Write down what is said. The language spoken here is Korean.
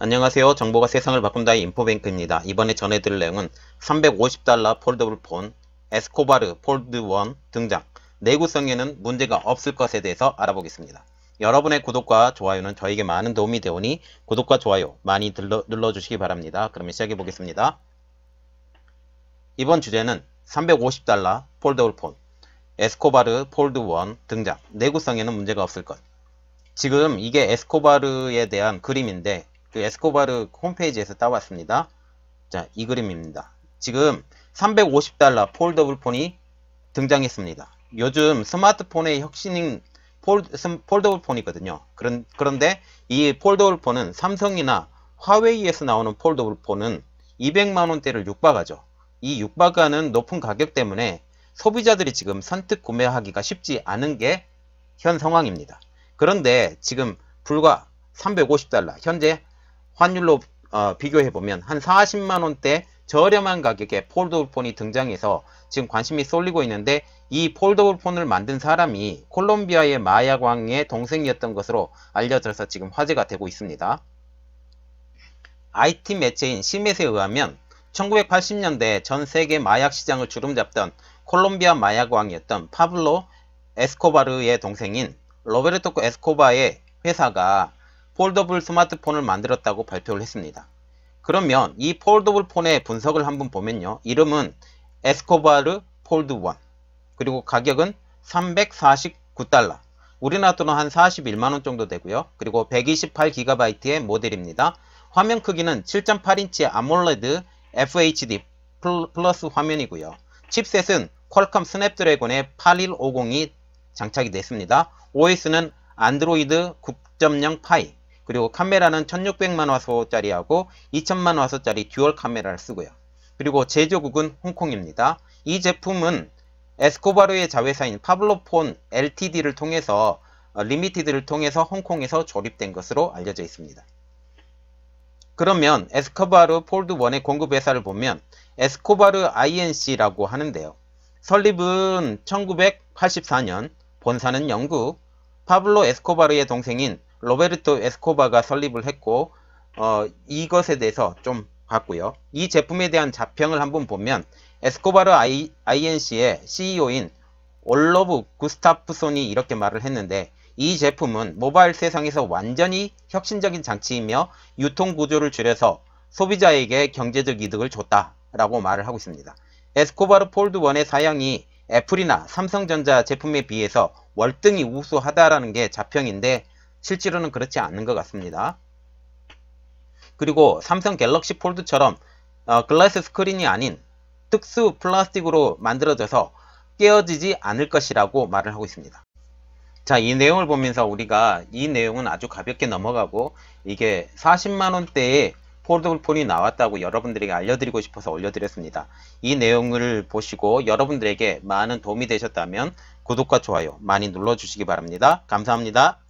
안녕하세요. 정보가 세상을 바꾼다의 인포뱅크입니다. 이번에 전해드릴 내용은 350달러 폴더블 폰, 에스코바르 폴드 1 등장, 내구성에는 문제가 없을 것에 대해서 알아보겠습니다. 여러분의 구독과 좋아요는 저에게 많은 도움이 되오니 구독과 좋아요 많이 눌러, 눌러주시기 바랍니다. 그러면 시작해 보겠습니다. 이번 주제는 350달러 폴더블 폰, 에스코바르 폴드 1 등장, 내구성에는 문제가 없을 것. 지금 이게 에스코바르에 대한 그림인데 그 에스코바르 홈페이지에서 따왔습니다. 자, 이 그림입니다. 지금 350달러 폴더블폰이 등장했습니다. 요즘 스마트폰의 혁신인 폴, 폴더블폰이거든요. 그런, 그런데 이 폴더블폰은 삼성이나 화웨이에서 나오는 폴더블폰은 200만원대를 육박하죠. 이 육박하는 높은 가격 때문에 소비자들이 지금 선택 구매하기가 쉽지 않은 게 현 상황입니다. 그런데 지금 불과 350달러, 현재 환율로 어, 비교해보면 한 40만원대 저렴한 가격에 폴더블폰이 등장해서 지금 관심이 쏠리고 있는데 이 폴더블폰을 만든 사람이 콜롬비아의 마약왕의 동생이었던 것으로 알려져서 지금 화제가 되고 있습니다. IT 매체인 시멧에 의하면 1980년대 전 세계 마약 시장을 주름잡던 콜롬비아 마약왕이었던 파블로 에스코바르의 동생인 로베르토 에스코바의 회사가 폴더블 스마트폰을 만들었다고 발표를 했습니다. 그러면 이 폴더블 폰의 분석을 한번 보면요. 이름은 에스코바르 폴드 1 그리고 가격은 349달러 우리나라 돈은 한 41만원 정도 되고요. 그리고 128GB의 모델입니다. 화면 크기는 7.8인치 아몰레드 FHD 플러스 화면이고요. 칩셋은 퀄컴 스냅드래곤의 8 1 5 0이 장착이 됐습니다. OS는 안드로이드 9.0 파이 그리고 카메라는 1600만 화소짜리하고 2000만 화소짜리 듀얼 카메라를 쓰고요. 그리고 제조국은 홍콩입니다. 이 제품은 에스코바르의 자회사인 파블로폰 LTD를 통해서 어, 리미티드를 통해서 홍콩에서 조립된 것으로 알려져 있습니다. 그러면 에스코바르 폴드 1의 공급 회사를 보면 에스코바르 INC라고 하는데요. 설립은 1984년, 본사는 영국, 파블로 에스코바르의 동생인 로베르토 에스코바가 설립을 했고 어, 이것에 대해서 좀 봤고요. 이 제품에 대한 자평을 한번 보면 에스코바르 I, INC의 CEO인 올로브 구스타프손이 이렇게 말을 했는데 이 제품은 모바일 세상에서 완전히 혁신적인 장치이며 유통구조를 줄여서 소비자에게 경제적 이득을 줬다라고 말을 하고 있습니다. 에스코바르 폴드1의 사양이 애플이나 삼성전자 제품에 비해서 월등히 우수하다라는 게 자평인데 실제로는 그렇지 않는 것 같습니다. 그리고 삼성 갤럭시 폴드처럼 어, 글라스 스크린이 아닌 특수 플라스틱으로 만들어져서 깨어지지 않을 것이라고 말을 하고 있습니다. 자, 이 내용을 보면서 우리가 이 내용은 아주 가볍게 넘어가고 이게 40만원대에 폴더블 폰이 나왔다고 여러분들에게 알려드리고 싶어서 올려드렸습니다. 이 내용을 보시고 여러분들에게 많은 도움이 되셨다면 구독과 좋아요 많이 눌러주시기 바랍니다. 감사합니다.